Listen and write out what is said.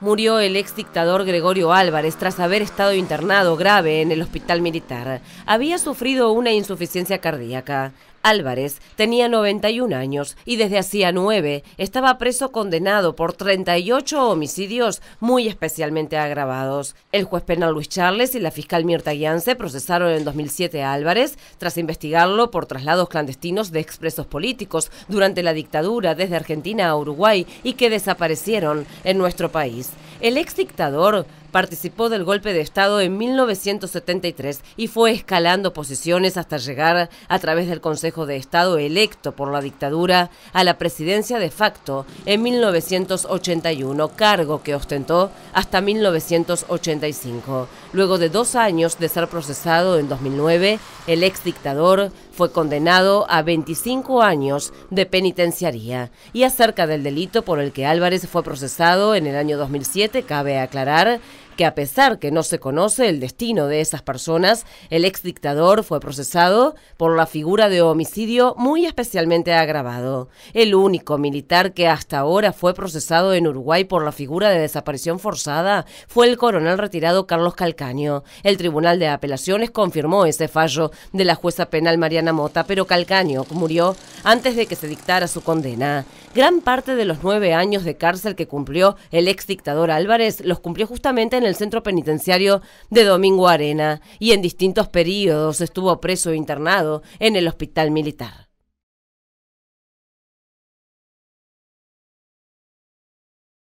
Murió el ex dictador Gregorio Álvarez tras haber estado internado grave en el hospital militar. Había sufrido una insuficiencia cardíaca. Álvarez tenía 91 años y desde hacía 9 estaba preso condenado por 38 homicidios muy especialmente agravados. El juez penal Luis Charles y la fiscal Mirta Guiance procesaron en 2007 a Álvarez tras investigarlo por traslados clandestinos de expresos políticos durante la dictadura desde Argentina a Uruguay y que desaparecieron en nuestro país. El ex dictador Participó del golpe de Estado en 1973 y fue escalando posiciones hasta llegar, a través del Consejo de Estado electo por la dictadura, a la presidencia de facto en 1981, cargo que ostentó hasta 1985. Luego de dos años de ser procesado en 2009, el ex dictador fue condenado a 25 años de penitenciaría. Y acerca del delito por el que Álvarez fue procesado en el año 2007, cabe aclarar que a pesar que no se conoce el destino de esas personas, el ex dictador fue procesado por la figura de homicidio muy especialmente agravado. El único militar que hasta ahora fue procesado en Uruguay por la figura de desaparición forzada fue el coronel retirado Carlos Calcaño. El Tribunal de Apelaciones confirmó ese fallo de la jueza penal Mariana Mota, pero Calcaño murió antes de que se dictara su condena. Gran parte de los nueve años de cárcel que cumplió el ex dictador Álvarez los cumplió justamente en el centro penitenciario de Domingo Arena y en distintos periodos estuvo preso e internado en el hospital militar.